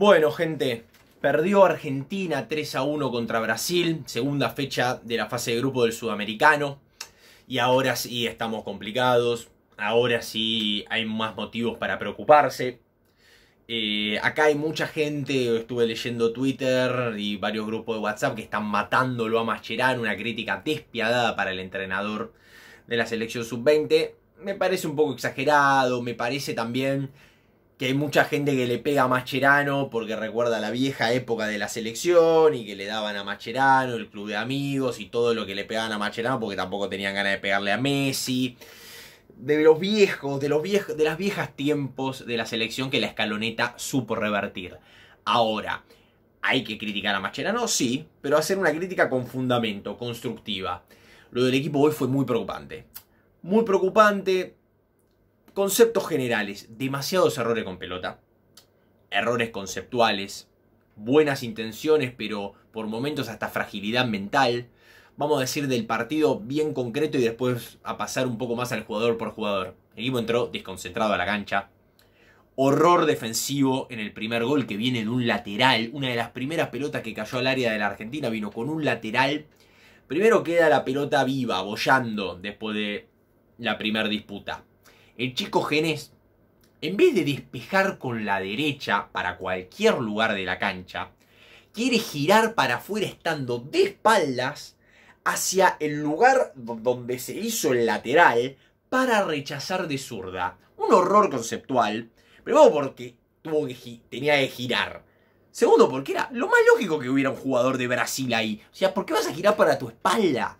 Bueno, gente, perdió Argentina 3 a 1 contra Brasil, segunda fecha de la fase de grupo del Sudamericano. Y ahora sí estamos complicados, ahora sí hay más motivos para preocuparse. Eh, acá hay mucha gente, estuve leyendo Twitter y varios grupos de WhatsApp que están matándolo a Mascherano, una crítica despiadada para el entrenador de la selección sub-20. Me parece un poco exagerado, me parece también que hay mucha gente que le pega a Mascherano porque recuerda la vieja época de la selección y que le daban a Macherano el club de amigos y todo lo que le pegaban a Mascherano porque tampoco tenían ganas de pegarle a Messi. De los viejos, de los viejos, de las viejas tiempos de la selección que la escaloneta supo revertir. Ahora, ¿hay que criticar a Mascherano? Sí, pero hacer una crítica con fundamento, constructiva. Lo del equipo hoy fue muy preocupante. Muy preocupante, Conceptos generales, demasiados errores con pelota, errores conceptuales, buenas intenciones, pero por momentos hasta fragilidad mental. Vamos a decir del partido bien concreto y después a pasar un poco más al jugador por jugador. El equipo entró desconcentrado a la cancha. Horror defensivo en el primer gol que viene en un lateral. Una de las primeras pelotas que cayó al área de la Argentina vino con un lateral. Primero queda la pelota viva, bollando después de la primera disputa. El chico Genés, en vez de despejar con la derecha para cualquier lugar de la cancha, quiere girar para afuera estando de espaldas hacia el lugar donde se hizo el lateral para rechazar de zurda. Un horror conceptual. Primero porque tuvo que tenía que girar. Segundo porque era lo más lógico que hubiera un jugador de Brasil ahí. O sea, ¿por qué vas a girar para tu espalda?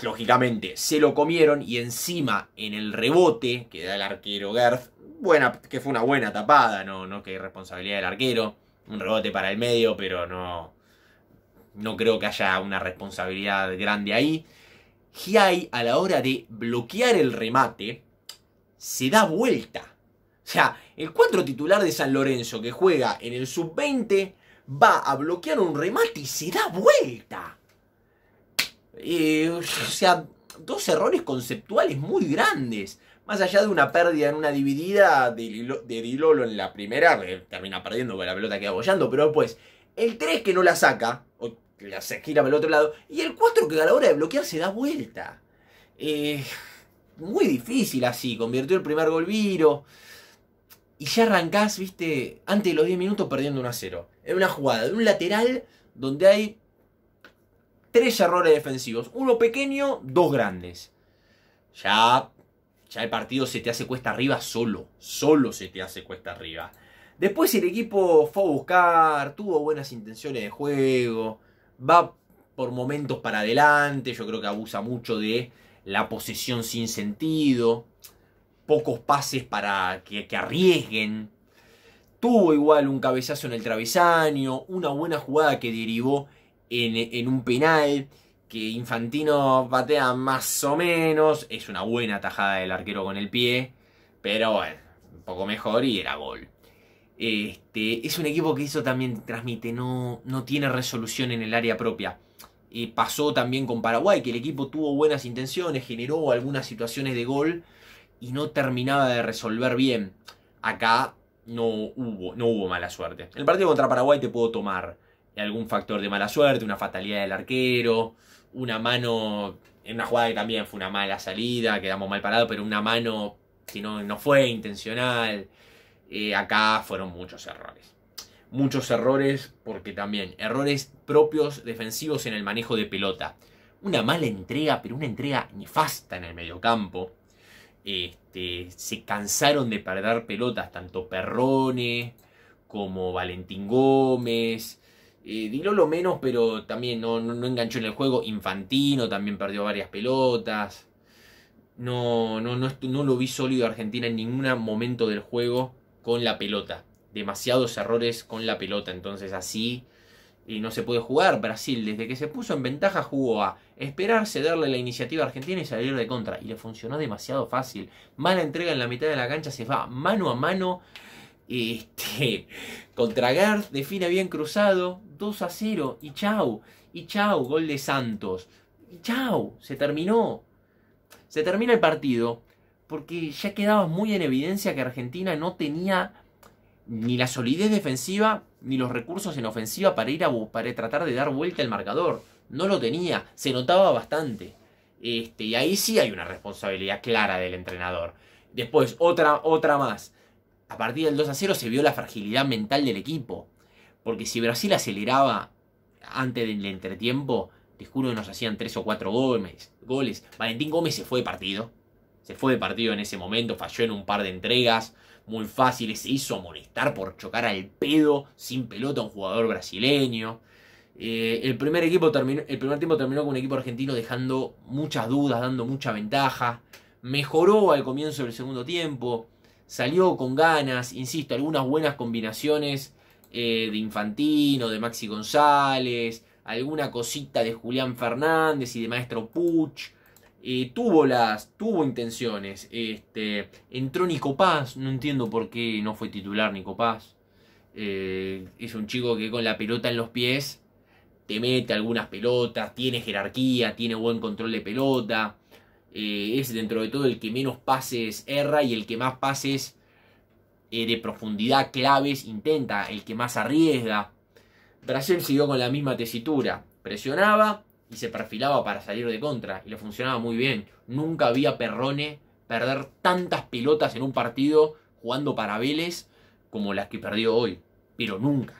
lógicamente se lo comieron y encima en el rebote que da el arquero Gerth, buena, que fue una buena tapada, no, no que hay responsabilidad del arquero, un rebote para el medio, pero no, no creo que haya una responsabilidad grande ahí. Giai a la hora de bloquear el remate se da vuelta. O sea, el cuatro titular de San Lorenzo que juega en el sub-20 va a bloquear un remate y se da vuelta. Eh, o sea, dos errores conceptuales muy grandes. Más allá de una pérdida en una dividida de, Dilolo en la primera, termina perdiendo porque la pelota queda bollando, pero después el 3 que no la saca, o la gira para el otro lado, y el 4 que a la hora de bloquear se da vuelta. Eh, muy difícil así, convirtió el primer gol Viro. Y ya arrancás, viste, antes de los 10 minutos perdiendo 1 a 0. En una jugada de un lateral donde hay tres errores defensivos. Uno pequeño, dos grandes. Ya, ya el partido se te hace cuesta arriba solo. Solo se te hace cuesta arriba. Después el equipo fue a buscar, tuvo buenas intenciones de juego, va por momentos para adelante, yo creo que abusa mucho de la posesión sin sentido, pocos pases para que, que arriesguen, tuvo igual un cabezazo en el travesaño, una buena jugada que derivó en, un penal que Infantino batea más o menos. Es una buena tajada del arquero con el pie, pero bueno, un poco mejor y era gol. Este, es un equipo que eso también transmite, no, no tiene resolución en el área propia. Y pasó también con Paraguay, que el equipo tuvo buenas intenciones, generó algunas situaciones de gol y no terminaba de resolver bien. Acá no hubo, no hubo mala suerte. El partido contra Paraguay te puedo tomar algún factor de mala suerte, una fatalidad del arquero, una mano en una jugada que también fue una mala salida, quedamos mal parados, pero una mano que no, fue intencional. Eh, acá fueron muchos errores. Muchos errores porque también errores propios defensivos en el manejo de pelota. Una mala entrega, pero una entrega nefasta en el mediocampo. Este, se cansaron de perder pelotas tanto Perrone como Valentín Gómez Dilo lo menos, pero también no, no, enganchó en el juego. Infantino también perdió varias pelotas. No, no, no, no lo vi sólido Argentina en ningún momento del juego con la pelota. Demasiados errores con la pelota. Entonces así y no se puede jugar. Brasil, desde que se puso en ventaja, jugó a esperarse, darle la iniciativa a Argentina y salir de contra. Y le funcionó demasiado fácil. Mala entrega en la mitad de la cancha, se va mano a mano. Este, contra Gerd, define bien cruzado, 2 a 0 y chau, y chau, gol de Santos. Y chau, se terminó. Se termina el partido porque ya quedaba muy en evidencia que Argentina no tenía ni la solidez defensiva ni los recursos en ofensiva para ir a para tratar de dar vuelta el marcador. No lo tenía, se notaba bastante. Este, y ahí sí hay una responsabilidad clara del entrenador. Después, otra, otra más a partir del 2 a 0 se vio la fragilidad mental del equipo. Porque si Brasil aceleraba antes del entretiempo, te juro nos hacían 3 o 4 goles. goles. Valentín Gómez se fue de partido. Se fue de partido en ese momento, falló en un par de entregas muy fáciles, se hizo amonestar por chocar al pedo sin pelota un jugador brasileño. Eh, el, primer equipo terminó, el primer tiempo terminó con un equipo argentino dejando muchas dudas, dando mucha ventaja. Mejoró al comienzo del segundo tiempo salió con ganas, insisto, algunas buenas combinaciones eh, de Infantino, de Maxi González, alguna cosita de Julián Fernández y de Maestro Puch. Eh, tuvo las, tuvo intenciones. Este, entró Nico Paz, no entiendo por qué no fue titular Nico Paz. Eh, es un chico que con la pelota en los pies te mete algunas pelotas, tiene jerarquía, tiene buen control de pelota. Eh, es dentro de todo el que menos pases erra y el que más pases eh, de profundidad claves intenta, el que más arriesga. Brasil siguió con la misma tesitura, presionaba y se perfilaba para salir de contra y le funcionaba muy bien. Nunca había Perrone perder tantas pelotas en un partido jugando para como las que perdió hoy, pero nunca.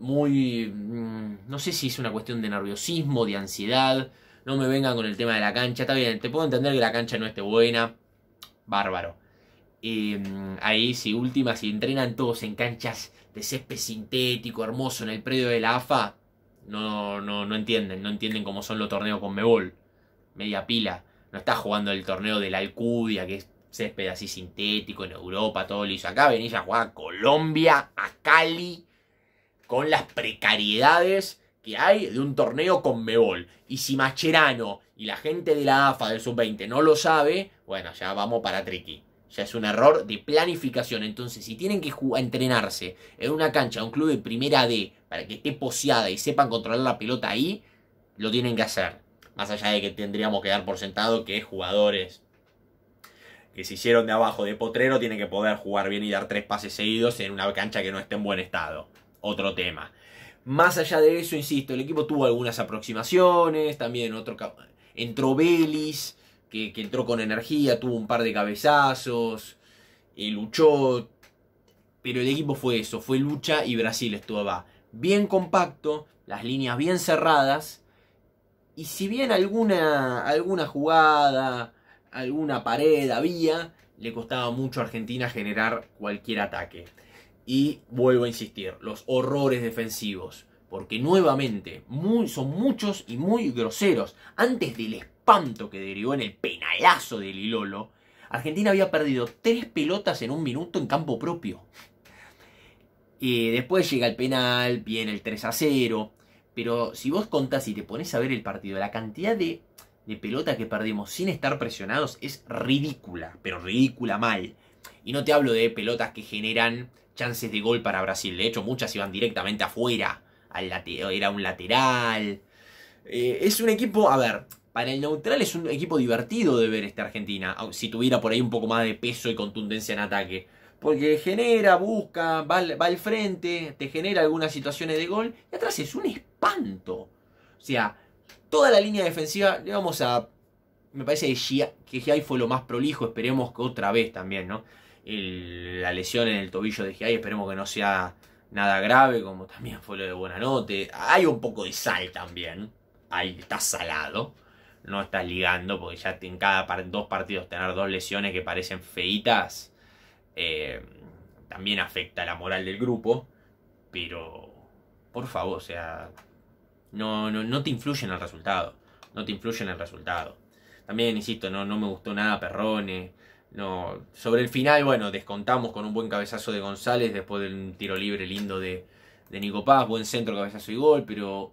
Muy... Mm, no sé si es una cuestión de nerviosismo, de ansiedad, no me vengan con el tema de la cancha. Está bien, te puedo entender que la cancha no esté buena. Bárbaro. Y mm, ahí, si última, si entrenan todos en canchas de césped sintético, hermoso, en el predio de la AFA, no, no, no entienden, no entienden cómo son los torneos con Mebol. Media pila. No está jugando el torneo de la Alcudia, que es césped así sintético en Europa, todo liso. Acá venís a jugar Colombia, a Cali, con las precariedades que hay de un torneo con Mebol. Y si Macherano y la gente de la AFA del Sub-20 no lo sabe, bueno, ya vamos para Triqui. Ya es un error de planificación. Entonces, si tienen que entrenarse en una cancha, un club de primera D, para que esté poseada y sepan controlar la pelota ahí, lo tienen que hacer. Más allá de que tendríamos que dar por sentado que jugadores que se hicieron de abajo de potrero tienen que poder jugar bien y dar tres pases seguidos en una cancha que no esté en buen estado. Otro tema. Más allá de eso, insisto, el equipo tuvo algunas aproximaciones, también otro entró Belis, que, entró con energía, tuvo un par de cabezazos, y luchó, pero el equipo fue eso, fue lucha y Brasil estuvo va. bien compacto, las líneas bien cerradas, y si bien alguna, alguna jugada, alguna pared había, le costaba mucho a Argentina generar cualquier ataque. Y vuelvo a insistir, los horrores defensivos, porque nuevamente son muchos y muy groseros. Antes del espanto que derivó en el penalazo de Lilolo, Argentina había perdido tres pelotas en un minuto en campo propio. Y eh, después llega el penal, viene el 3 a 0. Pero si vos contás y te pones a ver el partido, la cantidad de, pelotas que perdimos sin estar presionados es ridícula, pero ridícula mal. Y no te hablo de pelotas que generan chances de gol para Brasil. De hecho, muchas iban directamente afuera. Al era un lateral. Eh, es un equipo, a ver, para el neutral es un equipo divertido de ver esta Argentina. Si tuviera por ahí un poco más de peso y contundencia en ataque. Porque genera, busca, va al, va al frente, te genera algunas situaciones de gol. Y atrás es un espanto. O sea, toda la línea defensiva le vamos a me parece que Giai fue lo más prolijo, esperemos que otra vez también, ¿no? la lesión en el tobillo de Giai, esperemos que no sea nada grave, como también fue lo de Buenanote. Hay un poco de sal también, ahí está salado, no estás ligando, porque ya en cada dos partidos tener dos lesiones que parecen feitas, eh, también afecta la moral del grupo, pero por favor, o sea, no, no, te influye en el resultado, no te influye en el resultado. También, insisto, no, no me gustó nada perrones no, sobre el final, bueno, descontamos con un buen cabezazo de González después de un tiro libre lindo de, de Nico Paz, buen centro, cabezazo y gol, pero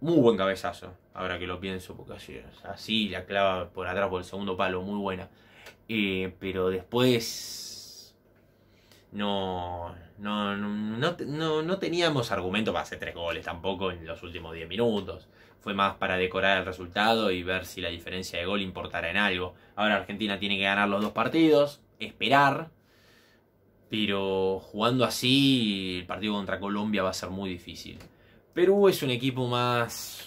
muy buen cabezazo, ahora que lo pienso, porque así, así la clava por atrás, por el segundo palo, muy buena. Eh, pero después no no, no, no, no teníamos argumento para hacer tres goles tampoco en los últimos diez minutos fue más para decorar el resultado y ver si la diferencia de gol importará en algo. Ahora Argentina tiene que ganar los dos partidos, esperar, pero jugando así el partido contra Colombia va a ser muy difícil. Perú es un equipo más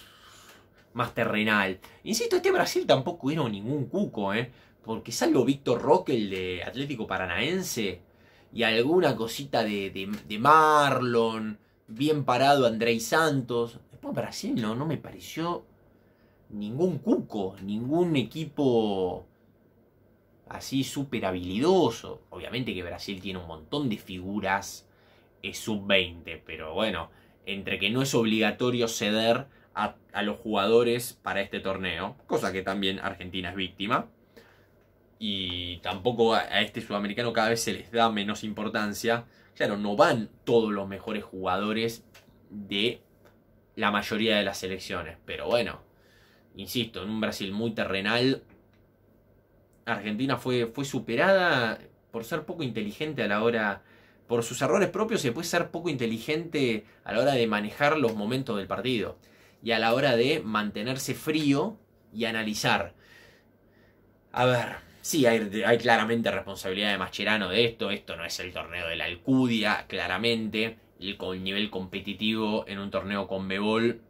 más terrenal. Insisto, este Brasil tampoco era ningún cuco, ¿eh? Porque salvo Víctor Roque, el de Atlético Paranaense, y alguna cosita de, de, Marlon, bien parado Andrei Santos, Brasil no, no me pareció ningún cuco, ningún equipo así súper habilidoso. Obviamente que Brasil tiene un montón de figuras sub-20, pero bueno, entre que no es obligatorio ceder a, los jugadores para este torneo, cosa que también Argentina es víctima, y tampoco a, a este sudamericano cada vez se les da menos importancia. Claro, no van todos los mejores jugadores de la mayoría de las selecciones. Pero bueno, insisto, en un Brasil muy terrenal, Argentina fue, fue superada por ser poco inteligente a la hora, por sus errores propios y puede ser poco inteligente a la hora de manejar los momentos del partido y a la hora de mantenerse frío y analizar. A ver, sí, hay, claramente responsabilidad de Mascherano de esto, esto no es el torneo de la Alcudia, claramente el nivel competitivo en un torneo con Bebol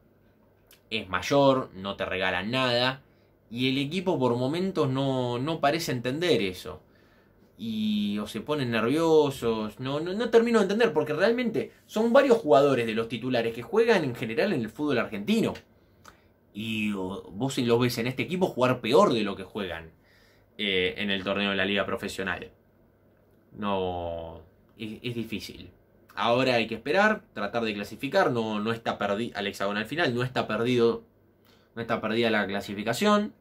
es mayor, no te regalan nada. Y el equipo por momentos no, parece entender eso. Y o se ponen nerviosos. No, no, termino de entender porque realmente son varios jugadores de los titulares que juegan en general en el fútbol argentino. Y vos los ves en este equipo jugar peor de lo que juegan eh, en el torneo de la liga profesional. No, es difícil. Ahora hay que esperar, tratar de clasificar. No, no está perdido al hexagonal final, no está perdido. No está perdida la clasificación.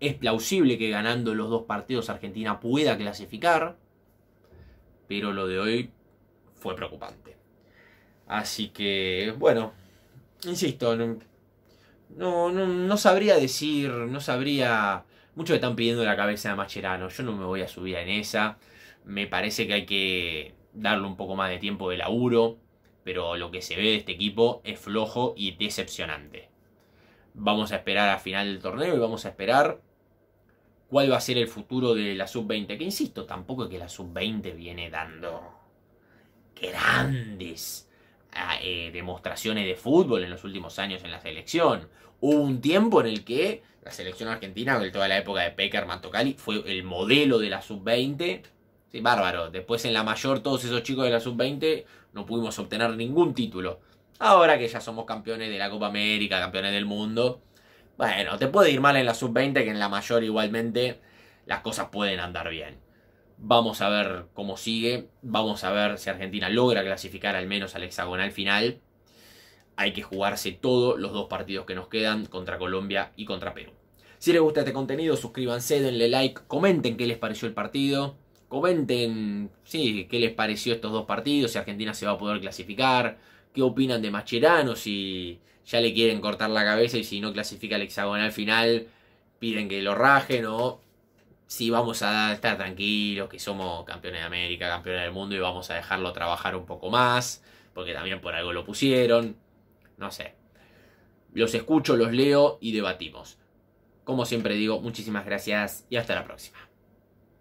Es plausible que ganando los dos partidos Argentina pueda clasificar. Pero lo de hoy fue preocupante. Así que, bueno, insisto, no, no, sabría decir, no sabría. Muchos están pidiendo la cabeza de Macherano. Yo no me voy a subir en esa. Me parece que hay que darle un poco más de tiempo de laburo, pero lo que se ve de este equipo es flojo y decepcionante. Vamos a esperar a final del torneo y vamos a esperar cuál va a ser el futuro de la sub-20, que insisto, tampoco es que la sub-20 viene dando grandes ah, eh, demostraciones de fútbol en los últimos años en la selección. Hubo un tiempo en el que la selección argentina, en toda la época de Peckerman Tocali, fue el modelo de la sub-20 Sí, bárbaro. Después en la mayor, todos esos chicos de la sub-20 no pudimos obtener ningún título. Ahora que ya somos campeones de la Copa América, campeones del mundo. Bueno, te puede ir mal en la sub-20 que en la mayor igualmente las cosas pueden andar bien. Vamos a ver cómo sigue. Vamos a ver si Argentina logra clasificar al menos al hexagonal final. Hay que jugarse todos los dos partidos que nos quedan contra Colombia y contra Perú. Si les gusta este contenido, suscríbanse, denle like, comenten qué les pareció el partido comenten, sí, qué les pareció estos dos partidos, si Argentina se va a poder clasificar, qué opinan de Macherano, si ya le quieren cortar la cabeza y si no clasifica el hexagonal final, piden que lo rajen o si vamos a estar tranquilos, que somos campeones de América, campeones del mundo y vamos a dejarlo trabajar un poco más, porque también por algo lo pusieron, no sé. Los escucho, los leo y debatimos. Como siempre digo, muchísimas gracias y hasta la próxima.